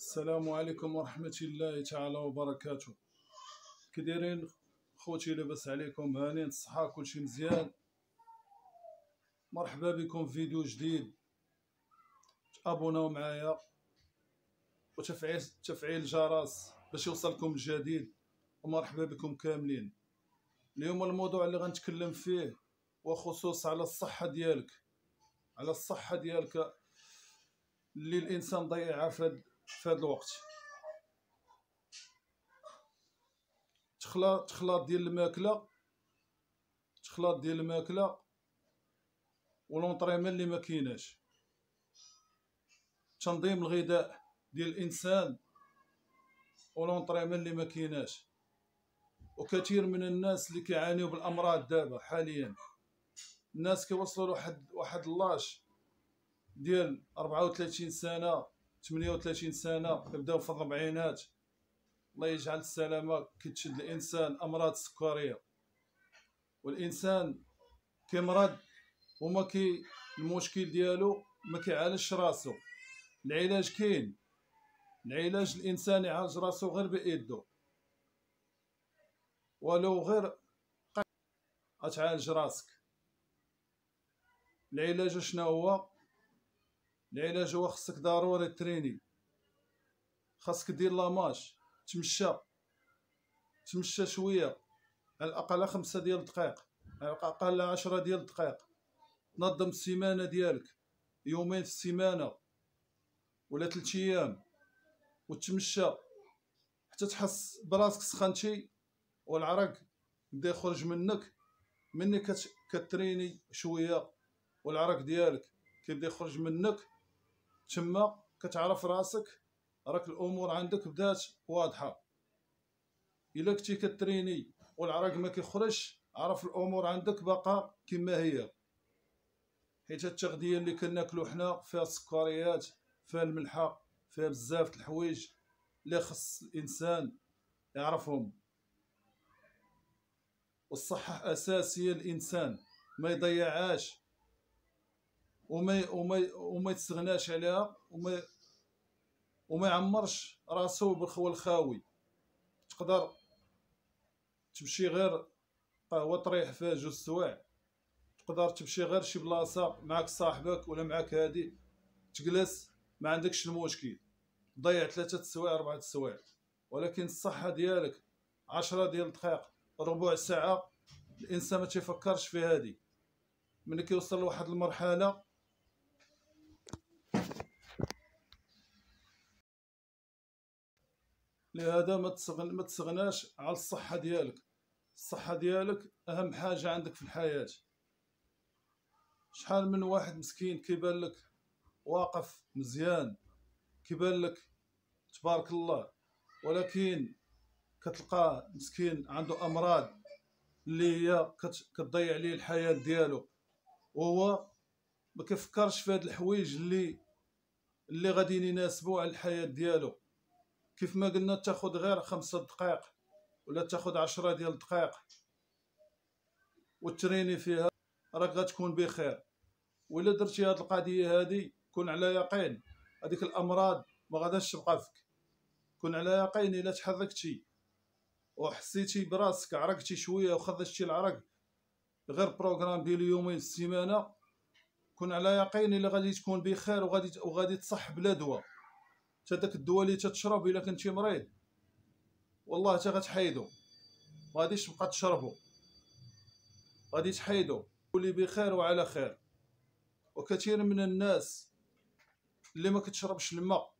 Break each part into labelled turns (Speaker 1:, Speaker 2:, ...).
Speaker 1: السلام عليكم ورحمة الله تعالى وبركاته كديرين خوتي لاباس عليكم هانين الصحة كلشي مزيان مرحبا بكم في فيديو جديد تابوناو معايا وتفعيل تفعيل الجرس باش يوصلكم الجديد ومرحبا بكم كاملين اليوم الموضوع اللي غنتكلم فيه وخصوص على الصحة ديالك على الصحة ديالك اللي الانسان ضيعها في في هذا الوقت تخلاط تخلط ديال الماكله تخلاط ديال الماكله ولونطريمون اللي ما كايناش تنظيم الغذاء ديال الانسان ولونطريمون اللي ما كايناش وكثير من الناس اللي كيعانيو بالامراض دابا حاليا الناس كيوصلوا لواحد واحد اللاش ديال 34 سنه 38 سنه بداو في الربعينات الله يجعل السلامه كتشد الانسان امراض السكريه والانسان كيمرض وما كي المشكل ديالو ما كيعالجش راسو العلاج كاين العلاج الانسان يعالج راسو غير بايدو ولو غير غتعالج راسك العلاج شنو هو العلاج هو خصك ضروري تريني خاصك دير لاماش تمشى تمشى شويه على الاقل خمسة ديال الدقائق على الاقل عشرة ديال الدقائق تنظم السيمانه ديالك يومين في السيمانه ولا ثلاث ايام وتمشى حتى تحس براسك سخنتي والعرق بدا يخرج منك مني كتريني شويه والعرق ديالك كيبدا يخرج منك تما كتعرف راسك راك الامور عندك بدات واضحه الا كنتي كتريني والعرق ما كيخرجش عرف الامور عندك باقا كما هي حيت التغذيه اللي كناكلو حنا فيها السكريات فيها الملحه فيها بزاف الحوايج اللي خص الانسان يعرفهم والصحه اساسيه الانسان ما يضيعهاش وما وما وما يتستغناش عليها وما وما يعمرش راسو بالخوى الخاوي تقدر تمشي غير قهوه طريح فيها جوج سوايع تقدر تمشي غير شي بلاصه معاك صاحبك ولا معاك هادي تجلس ما عندكش المشكل ضيع ثلاثة سوايع أربعة سوايع ولكن الصحة ديالك عشرة ديال دقائق ربع ساعة الإنسان ما تفكرش في هذه ملي كيوصل لواحد المرحلة لهذا ما تصغن ما تصغناش على الصحه ديالك الصحه ديالك اهم حاجه عندك في الحياه شحال من واحد مسكين كيبان لك واقف مزيان كيبان لك تبارك الله ولكن كتلقاه مسكين عنده امراض اللي هي كتضيع ليه الحياه ديالو وهو ما كيفكرش في هاد الحوايج اللي اللي غاديين يناسبو على الحياه ديالو كيف ما قلنا تاخد غير خمسة دقائق ولا تاخد عشرة ديال الدقائق وتريني فيها راك غتكون بخير ولا درتي هاد القضيه هادي كون على يقين هذيك الامراض ما غاداش تبقى فيك كون على يقين الا تحركتي وحسيتي براسك عرقتي شويه وخرجتي العرق غير بروغرام ديال يومين السيمانه كون على يقين الا غادي تكون بخير وغادي وغادي تصح بلا دواء حتى داك الدواء اللي تتشرب الا كنتي مريض والله حتى غتحيدو ما غاديش تبقى تشربو غادي تحيدو كلي بخير وعلى خير وكثير من الناس اللي ما كتشربش الماء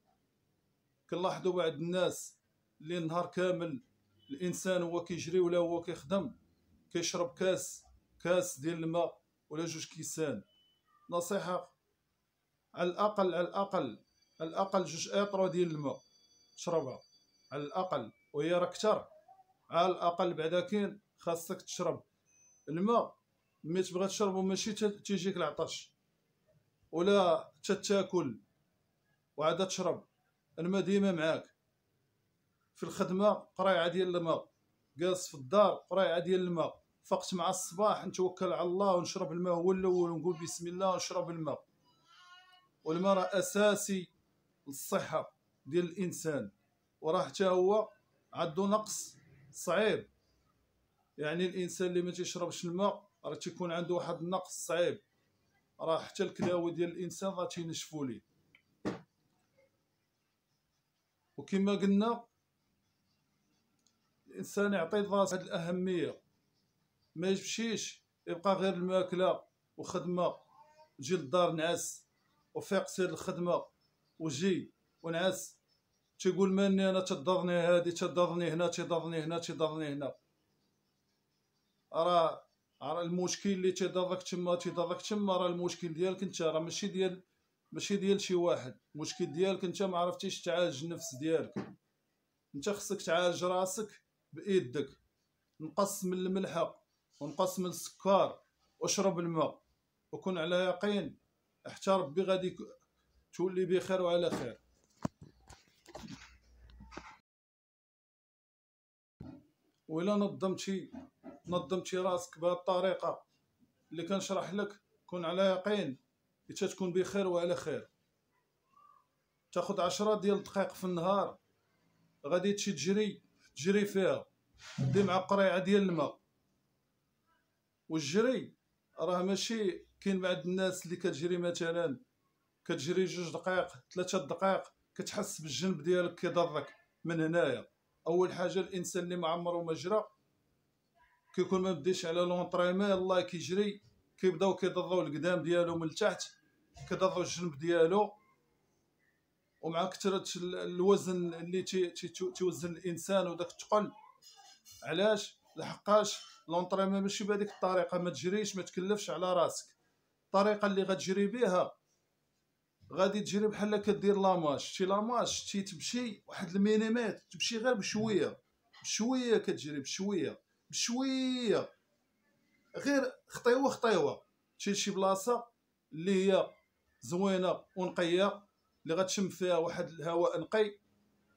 Speaker 1: كنلاحظوا بعض الناس اللي نهار كامل الانسان هو كيجري ولا هو كيخدم كيشرب كاس كاس ديال الماء ولا جوج كيسان نصيحه على الاقل على الاقل على الاقل جوج اطرو ديال الماء تشربها على الاقل وهي راه كثر على الاقل بعدا كاين خاصك تشرب الماء ملي تبغى تشربو ماشي تيجيك العطش ولا تتاكل وعاد تشرب الماء ديما معاك في الخدمه قرايعه ديال الماء جالس في الدار قرايعه ديال الماء فقت مع الصباح نتوكل على الله ونشرب الماء هو الاول ونقول بسم الله ونشرب الماء والماء راه اساسي الصحة ديال الانسان وراه حتى هو عنده نقص صعيب يعني الانسان اللي ما تيشربش الماء راه تيكون عنده واحد النقص صعيب راه حتى الكلاوي ديال الانسان راه تينشفوا ليه وكما قلنا الانسان يعطي لراسو هاد الاهميه ما يمشيش يبقى غير الماكله وخدمه جي للدار نعس وفيق سير الخدمه وجي ونعس تيقول مني انا تضرني هادي تضرني هنا تضرني هنا تضرني هنا راه راه المشكل اللي تيضرك تما تيضرك تما راه المشكل ديالك انت راه ماشي ديال ماشي ديال شي واحد المشكل ديالك انت ما عرفتيش تعالج النفس ديالك انت خصك تعالج راسك بايدك نقص من الملحق ونقص من السكر واشرب الماء وكن على يقين حتى ربي غادي تولي بخير وعلى خير الى نظمتي نظمتي راسك بهذه الطريقة اللي كنشرح لك كون على يقين حتى تكون بخير وعلى خير تاخد عشرة ديال الدقائق في النهار غادي تمشي تجري تجري فيها دي مع قريعة ديال الماء والجري راه ماشي كاين بعض الناس اللي كتجري مثلا كتجري جوج دقائق ثلاثة دقائق كتحس بالجنب ديالك كيضرك من هنايا اول حاجه الانسان اللي ما عمره ما جرى كيكون ما بديش على لونطريمون الله كيجري كيبداو كيضروا القدام ديالو من التحت كيضروا الجنب ديالو ومع كثرة الوزن اللي تي تي توزن الانسان وداك الثقل علاش لحقاش لونطريمون ماشي بهذيك الطريقه ما تجريش ما تكلفش على راسك الطريقه اللي غتجري بها غادي تجري بحال كدير لاماش شتي لاماش شتي تمشي واحد المينيمات تمشي غير بشويه بشويه كتجري بشويه بشويه غير خطيوه خطيوه تمشي لشي بلاصه اللي هي زوينه ونقيه اللي غتشم فيها واحد الهواء نقي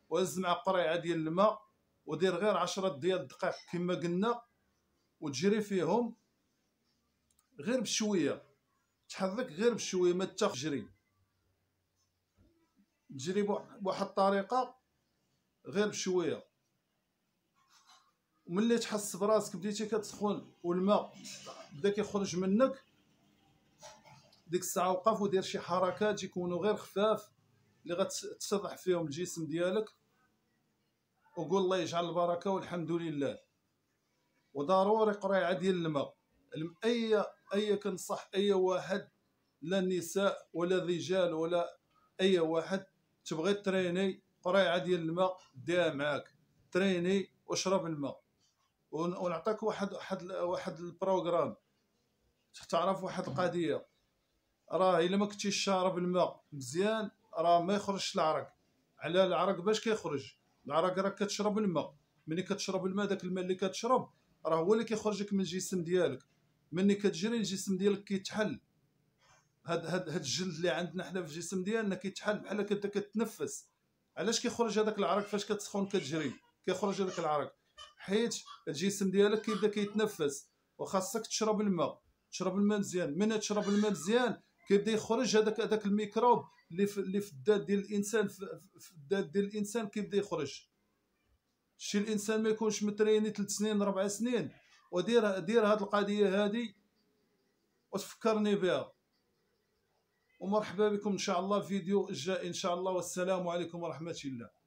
Speaker 1: وهز مع قريعه ديال الماء ودير غير عشرة ديال الدقائق كما قلنا وتجري فيهم غير بشويه تحرك غير بشويه ما تجري تجري بواحد الطريقه غير بشويه وملي تحس براسك بديتي كتسخن والماء بدا كيخرج منك ديك الساعه وقف ودير شي حركات يكونوا غير خفاف اللي غتتضح فيهم الجسم ديالك وقول الله يجعل البركه والحمد لله وضروري قريعه ديال الماء اي اي كنصح اي واحد لا النساء ولا الرجال ولا اي واحد تبغي تريني قريعه ديال الماء ديها معاك تريني واشرب الماء ونعطيك واحد واحد واحد البروغرام تعرف واحد القضيه راه الا ما كنتيش شارب الماء مزيان راه ما يخرجش العرق على العرق باش كيخرج العرق راك كتشرب الماء ملي كتشرب الماء داك الماء اللي كتشرب راه هو اللي كيخرجك من الجسم ديالك ملي كتجري الجسم ديالك كيتحل هاد هاد هاد الجلد اللي عندنا حنا في الجسم ديالنا كيتحل بحال كنت كتنفس علاش كيخرج هذاك العرق فاش كتسخن كتجري كيخرج هذاك العرق حيت الجسم ديالك كيبدا كيتنفس وخاصك تشرب الماء تشرب الماء مزيان من تشرب الماء مزيان كيبدا يخرج هذاك هذاك الميكروب اللي في اللي في الدات ديال الانسان في الدات ديال الانسان كيبدا يخرج شي الانسان ما يكونش متريني 3 سنين 4 سنين ودير دير هاد القضيه هادي وتفكرني بها ومرحبا بكم ان شاء الله فيديو الجاي ان شاء الله والسلام عليكم ورحمه الله